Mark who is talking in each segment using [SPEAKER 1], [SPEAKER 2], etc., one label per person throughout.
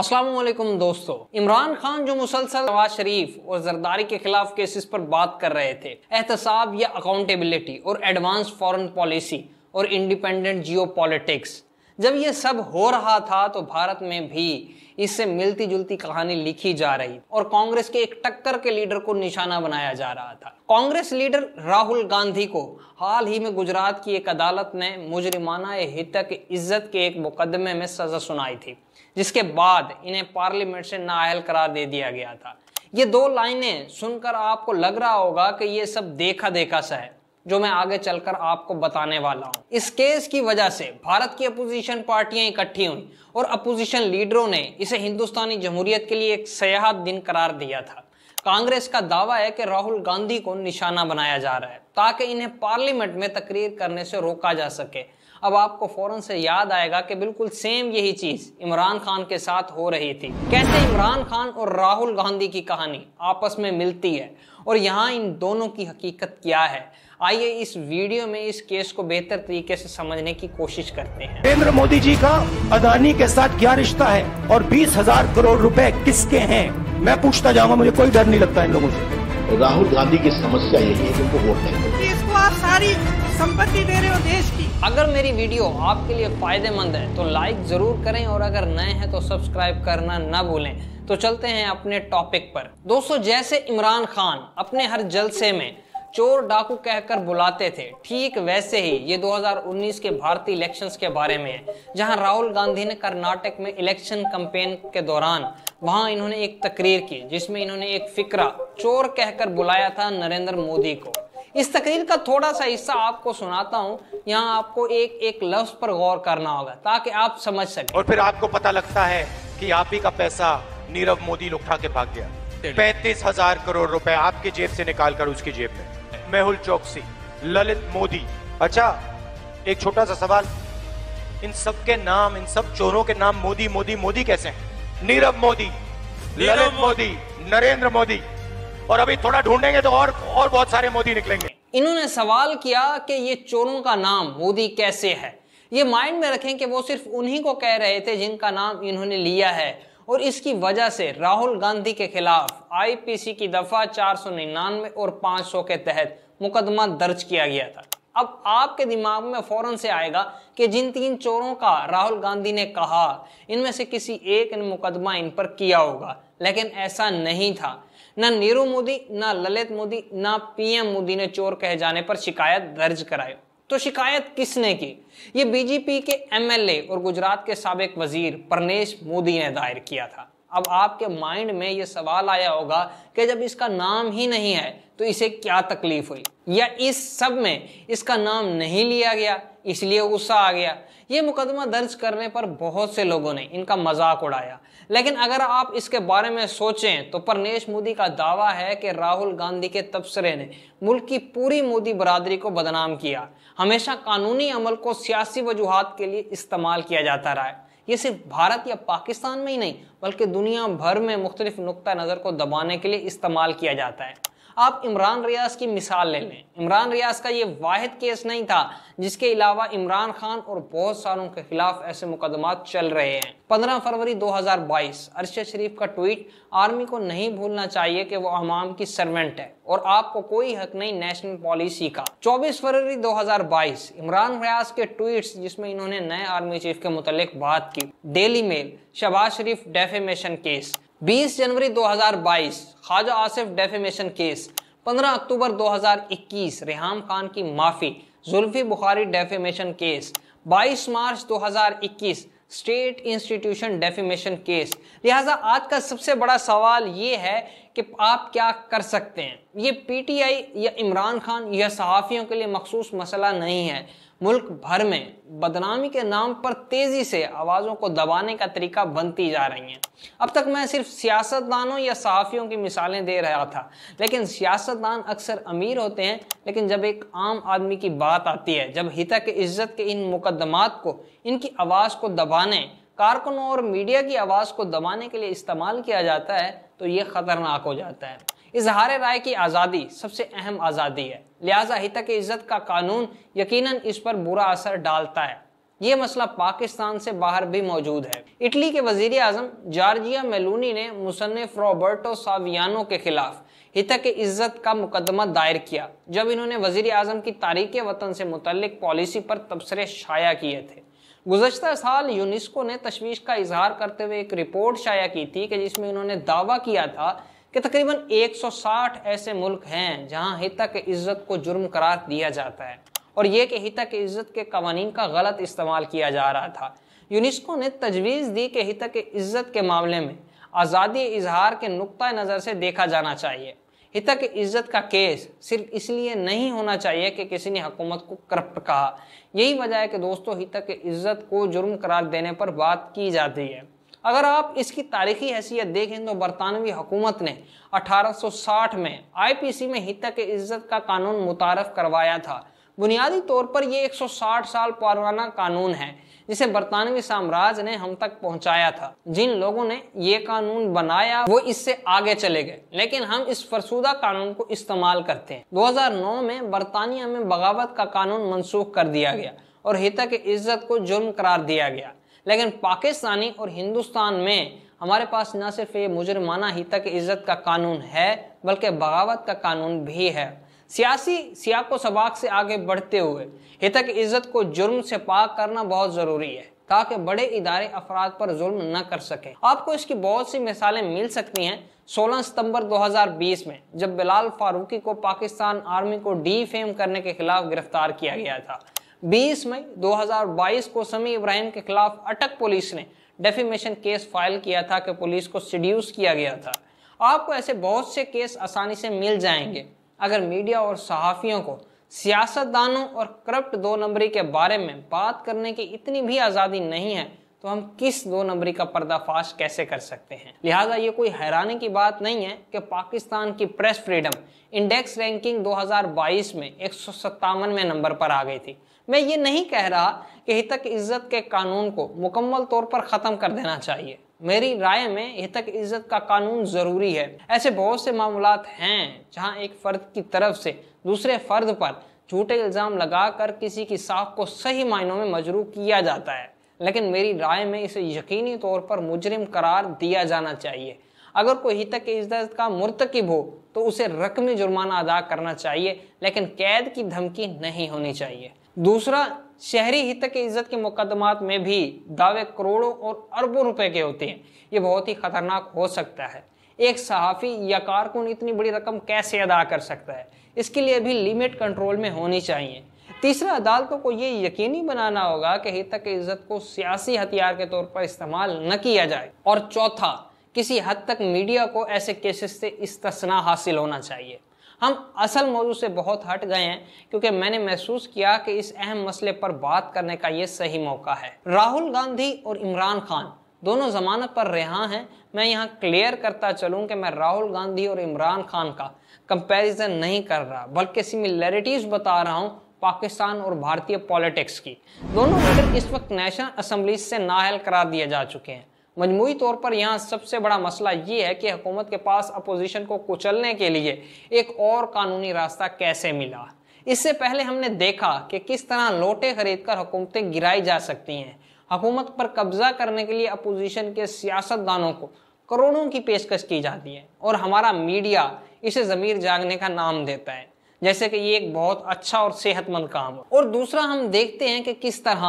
[SPEAKER 1] असलम दोस्तों इमरान खान जो मुसलसल नवाज शरीफ और जरदारी के खिलाफ केसेस पर बात कर रहे थे एहतसाब या अकाउंटेबिलिटी और एडवांस फॉरेन पॉलिसी और इंडिपेंडेंट जियो पॉलिटिक्स जब ये सब हो रहा था तो भारत में भी इससे मिलती जुलती कहानी लिखी जा रही और कांग्रेस के एक टक्कर के लीडर को निशाना बनाया जा रहा था कांग्रेस लीडर राहुल गांधी को हाल ही में गुजरात की एक अदालत ने मुजरिमाना हितक इज्जत के एक मुकदमे में सजा सुनाई थी जिसके बाद इन्हें पार्लियामेंट से नाअहल करार दे दिया गया था ये दो लाइनें सुनकर आपको लग रहा होगा कि ये सब देखा देखा सा है जो मैं आगे चलकर आपको बताने वाला हूँ इस केस की वजह से भारत की अपोजिशन पार्टियां इकट्ठी हुई और अपोजिशन लीडरों ने इसे हिंदुस्तानी जमहूरियत के लिए एक सयाहत दिन करार दिया था कांग्रेस का दावा है कि राहुल गांधी को निशाना बनाया जा रहा है ताकि इन्हें पार्लियामेंट में तकरीर करने से रोका जा सके अब आपको फ़ौरन से याद आएगा कि बिल्कुल सेम यही चीज़ इमरान खान के साथ हो रही थी कैसे इमरान खान और राहुल गांधी की कहानी आपस में मिलती है और यहाँ इन दोनों की हकीकत क्या है आइए इस वीडियो में इस केस को बेहतर तरीके से समझने की कोशिश करते हैं नरेंद्र मोदी जी का अदानी के साथ क्या रिश्ता है और बीस हजार करोड़ रुपए किसके हैं मैं पूछता जाऊंगा मुझे कोई डर नहीं लगता इन लोगों से राहुल गांधी की समस्या यही है कि उनको वोट नहीं इसको आप सारी संपत्ति दे रहे हो देश की अगर मेरी वीडियो आपके लिए फ़ायदेमंद है तो लाइक ज़रूर करें और अगर नए हैं तो सब्सक्राइब करना ना भूलें तो चलते हैं अपने टॉपिक पर दोस्तों जैसे इमरान खान अपने हर जलसे में चोर डाकू कहकर बुलाते थे ठीक वैसे ही ये 2019 के भारतीय इलेक्शंस के बारे में है जहां राहुल गांधी ने कर्नाटक में इलेक्शन कंपेन के दौरान वहां इन्होंने एक तकरीर की जिसमें इन्होंने एक फिक्रा चोर कहकर बुलाया था नरेंद्र मोदी को इस तकरीर का थोड़ा सा हिस्सा आपको सुनाता हूँ यहाँ आपको एक एक लफ्ज पर गौर करना होगा ताकि आप समझ सके और फिर आपको पता लगता है कि आप ही का पैसा नीरव मोदी लुटा के भाग गया पैंतीस हजार करोड़ रुपए आपकी जेब से निकाल कर उसकी जेब में मेहुल चौकसी ललित मोदी अच्छा एक छोटा सा सवाल इन सब के नाम इन सब चोरों के नाम मोदी मोदी मोदी कैसे हैं नीरव मोदी ललित मोदी नरेंद्र मोदी और अभी थोड़ा ढूंढेंगे तो और और बहुत सारे मोदी निकलेंगे इन्होंने सवाल किया कि ये चोरों का नाम मोदी कैसे है ये माइंड में रखें कि वो सिर्फ उन्हीं को कह रहे थे जिनका नाम इन्होंने लिया है और इसकी वजह से राहुल गांधी के खिलाफ आईपीसी की दफा 499 और 500 के तहत मुकदमा दर्ज किया गया था अब आपके दिमाग में फौरन से आएगा कि जिन तीन चोरों का राहुल गांधी ने कहा इनमें से किसी एक ने मुकदमा इन पर किया होगा लेकिन ऐसा नहीं था ना नीरू मोदी ना ललित मोदी ना पीएम मोदी ने चोर कहे जाने पर शिकायत दर्ज कराई तो शिकायत किसने की ये बीजेपी के एमएलए और गुजरात के सबक वजीर परनेश मोदी ने दायर किया था अब आपके माइंड में यह सवाल आया होगा कि जब इसका नाम ही नहीं है तो इसे क्या तकलीफ हुई या इस सब में इसका नाम नहीं लिया गया इसलिए गुस्सा आ गया ये मुकदमा दर्ज करने पर बहुत से लोगों ने इनका मजाक उड़ाया लेकिन अगर आप इसके बारे में सोचें तो परनेश मोदी का दावा है कि राहुल गांधी के तबसरे ने मुल्क की पूरी मोदी बरादरी को बदनाम किया हमेशा कानूनी अमल को सियासी वजूहत के लिए इस्तेमाल किया जाता रहा है ये सिर्फ भारत या पाकिस्तान में ही नहीं बल्कि दुनिया भर में मुख्तलिफ नुक़ नज़र को दबाने के लिए इस्तेमाल किया जाता है आप इमरान रियाज की मिसाल ले लें इमरान रियाज का ये वाद केस नहीं था जिसके अलावा इमरान खान और बहुत सारों के खिलाफ ऐसे मुकदमा चल रहे हैं 15 फरवरी 2022 अरशद शरीफ का ट्वीट आर्मी को नहीं भूलना चाहिए कि वो अवाम की सर्वेंट है और आपको कोई हक नहीं नेशनल पॉलिसी का 24 फरवरी 2022 इमरान रियाज के ट्वीट्स जिसमें इन्होंने नए आर्मी चीफ के मुतालिक बात की Daily Mail Shahbaz Sharif defamation case 20 जनवरी 2022 ख्वाजा आसिफ डेफेमेशन केस 15 अक्टूबर 2021 रेहम खान की माफ़ी जुल्फी बुखारी डेफेमेशन केस 22 मार्च 2021 स्टेट इंस्टीट्यूशन डेफिमेशन केस लिहाजा आज का सबसे बड़ा सवाल ये है कि आप क्या कर सकते हैं ये पीटीआई या इमरान खान या सहाफ़ियों के लिए मखसूस मसला नहीं है मुल्क भर में बदनामी के नाम पर तेजी से आवाज़ों को दबाने का तरीका बनती जा रही हैं अब तक मैं सिर्फ सियासतदानों या सहाफ़ियों की मिसालें दे रहा था लेकिन सियासतदान अक्सर अमीर होते हैं लेकिन जब एक आम आदमी की बात आती है जब हिता के इज्जत के इन मुकदमात को इनकी आवाज़ को दबाने कारकुनों और मीडिया की आवाज़ को दबाने के लिए इस्तेमाल किया जाता है तो ये ख़तरनाक हो जाता है इजहार राय की आज़ादी सबसे अहम आज़ादी है लिहाजा हितक इज़्ज़त का कानून यकीनन इस पर बुरा असर डालता है ये मसला पाकिस्तान से बाहर भी मौजूद है इटली के वजीर अजम जार्जिया मेलूनी ने मुसनफ रॉबर्टो सावियानो के खिलाफ हितक इज्जत का मुकदमा दायर किया जब इन्होंने वजीर अजम की तारीख वतन से मुतलक पॉलिसी पर तबसरे शाया किए थे गुजशत साल यूनिस्को ने तशवीश का इजहार करते हुए एक रिपोर्ट शाया की थी कि जिसमें इन्होंने दावा किया था कि तकरीबन 160 ऐसे मुल्क हैं जहां हिता के इज्जत को जुर्म करार दिया जाता है और यह कि हिता के इज्जत के कवानीन का गलत इस्तेमाल किया जा रहा था यूनेस्को ने तजवीज़ दी कि हिता के इज्जत के मामले में आज़ादी इजहार के नुक़ नज़र से देखा जाना चाहिए हिता इज्जत का केस सिर्फ इसलिए नहीं होना चाहिए कि किसी ने हकूमत को करप्ट कहा यही वजह है कि दोस्तों हिता इज्जत को जुर्म करार देने पर बात की जाती है अगर आप इसकी तारीखी हैसियत देखें तो बरतानवी हुकूमत ने 1860 में आईपीसी में हित के इज्जत का कानून मुतारफ करवाया था बुनियादी तौर पर यह 160 साल पुराना कानून है जिसे बरतानवी साम्राज्य ने हम तक पहुंचाया था जिन लोगों ने ये कानून बनाया वो इससे आगे चले गए लेकिन हम इस फरसूदा कानून को इस्तेमाल करते हैं 2009 में बरतानिया में बगावत का कानून मनसूख कर दिया गया और हिता के इज्जत को जुर्म करार दिया गया लेकिन पाकिस्तानी और हिंदुस्तान में हमारे पास न सिर्फ ये मुजरमाना ही तक इज़्ज़त का कानून है बल्कि बगावत का कानून भी है सियासी सियाको सबाक से आगे बढ़ते हुए हितक इज़्ज़त को जुर्म से पाक करना बहुत ज़रूरी है ताकि बड़े इदारे अफराद पर जुल्म न कर सके आपको इसकी बहुत सी मिसालें मिल सकती हैं 16 सितंबर 2020 में जब बिलाल फारूकी को पाकिस्तान आर्मी को डी फेम करने के खिलाफ गिरफ्तार किया गया था 20 मई 2022 को समी इब्राहिम के खिलाफ अटक पुलिस ने डेफिमेशन केस फाइल किया था कि पुलिस को सिड्यूस किया गया था आपको ऐसे बहुत से केस आसानी से मिल जाएंगे अगर मीडिया और सहाफ़ियों को सियासतदानों और करप्ट दो नंबरी के बारे में बात करने की इतनी भी आज़ादी नहीं है तो हम किस दो नंबरी का पर्दाफाश कैसे कर सकते हैं लिहाजा ये कोई हैरानी की बात नहीं है कि पाकिस्तान की प्रेस फ्रीडम इंडेक्स रैंकिंग 2022 में एक में नंबर पर आ गई थी मैं ये नहीं कह रहा कि हितक इज्जत के कानून को मुकम्मल तौर पर ख़त्म कर देना चाहिए मेरी राय में हितक इज्जत का कानून ज़रूरी है ऐसे बहुत से मामला हैं जहाँ एक फ़र्द की तरफ से दूसरे फ़र्द पर झूठे इल्ज़ाम लगाकर किसी की साख को सही मायनों में मजरू किया जाता है लेकिन मेरी राय में इसे यकीनी तौर पर मुजरिम करार दिया जाना चाहिए अगर कोई हितक इज्जत का मुरतकब हो तो उसे रकमी जुर्माना अदा करना चाहिए लेकिन कैद की धमकी नहीं होनी चाहिए दूसरा शहरी हितक इज्जत के मुकदमात में भी दावे करोड़ों और अरबों रुपए के होते हैं ये बहुत ही खतरनाक हो सकता है एक सहाफ़ी या कारकुन इतनी बड़ी रकम कैसे अदा कर सकता है इसके लिए भी लिमिट कंट्रोल में होनी चाहिए तीसरा अदालतों को ये यकीनी बनाना होगा कि हितक इज्जत को सियासी हथियार के तौर पर इस्तेमाल न किया जाए और चौथा किसी हद तक मीडिया को ऐसे केसेस से इस्तना हासिल होना चाहिए हम असल मौजू से बहुत हट गए हैं क्योंकि मैंने महसूस किया कि इस अहम मसले पर बात करने का ये सही मौका है राहुल गांधी और इमरान खान दोनों जमानत पर रिहा हैं मैं यहाँ क्लियर करता चलूँ कि मैं राहुल गांधी और इमरान खान का कंपैरिजन नहीं कर रहा बल्कि सिमिलैरिटीज़ बता रहा हूँ पाकिस्तान और भारतीय पॉलिटिक्स की दोनों मुद्दे इस वक्त नेशनल असम्बली से नाहल करा दिए जा चुके हैं मजमू तौर पर यहाँ सबसे बड़ा मसला ये है कि हुकूमत के पास अपोजिशन को कुचलने के लिए एक और कानूनी रास्ता कैसे मिला इससे पहले हमने देखा कि किस तरह लोटे खरीद कर हुकूमतें गिराई जा सकती हैं हुकूमत पर कब्जा करने के लिए अपोजिशन के सियासतदानों को करोड़ों की पेशकश की जाती है और हमारा मीडिया इसे ज़मीर जागने का नाम देता है जैसे कि ये एक बहुत अच्छा और सेहतमंद काम और दूसरा हम देखते हैं कि किस तरह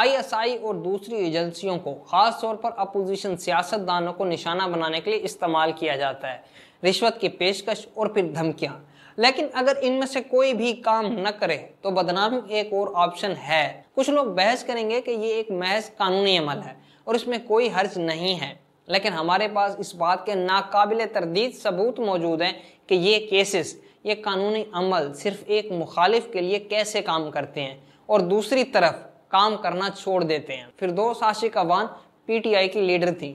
[SPEAKER 1] आईएसआई और दूसरी एजेंसियों को खास तौर पर अपोजिशन सियासतदानों को निशाना बनाने के लिए इस्तेमाल किया जाता है रिश्वत की पेशकश और फिर धमकियां लेकिन अगर इनमें से कोई भी काम न करे तो बदनामी एक और ऑप्शन है कुछ लोग बहस करेंगे कि ये एक महज कानूनी अमल है और इसमें कोई हर्ज नहीं है लेकिन हमारे पास इस बात के नाकाबिल तरदीद सबूत मौजूद हैं कि ये केसेस ये कानूनी अमल सिर्फ एक मुखालिफ के लिए कैसे काम करते हैं और दूसरी तरफ काम करना छोड़ देते हैं फिर दो आशिक अवान पीटीआई की लीडर थी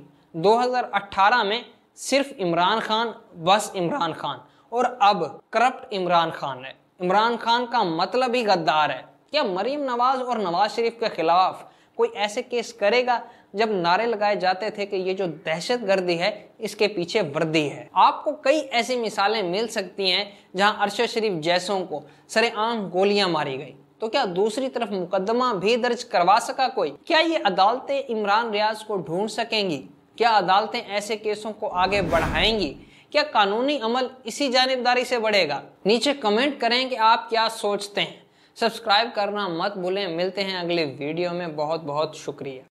[SPEAKER 1] 2018 में सिर्फ इमरान खान बस इमरान खान और अब करप्ट इमरान खान है इमरान खान का मतलब ही गद्दार है क्या मरीम नवाज और नवाज शरीफ के खिलाफ कोई ऐसे केस करेगा जब नारे लगाए जाते थे कि ये जो दहशत गर्दी है इसके पीछे वर्दी है आपको कई ऐसी मिसालें मिल सकती हैं जहां अरशद शरीफ जैसों को सरेआम गोलियां मारी गई तो क्या दूसरी तरफ मुकदमा भी दर्ज करवा सका कोई क्या ये अदालतें इमरान रियाज को ढूंढ सकेंगी क्या अदालतें ऐसे केसों को आगे बढ़ाएंगी क्या कानूनी अमल इसी जानबदारी से बढ़ेगा नीचे कमेंट करें कि आप क्या सोचते हैं सब्सक्राइब करना मत भूलें मिलते हैं अगले वीडियो में बहुत बहुत शुक्रिया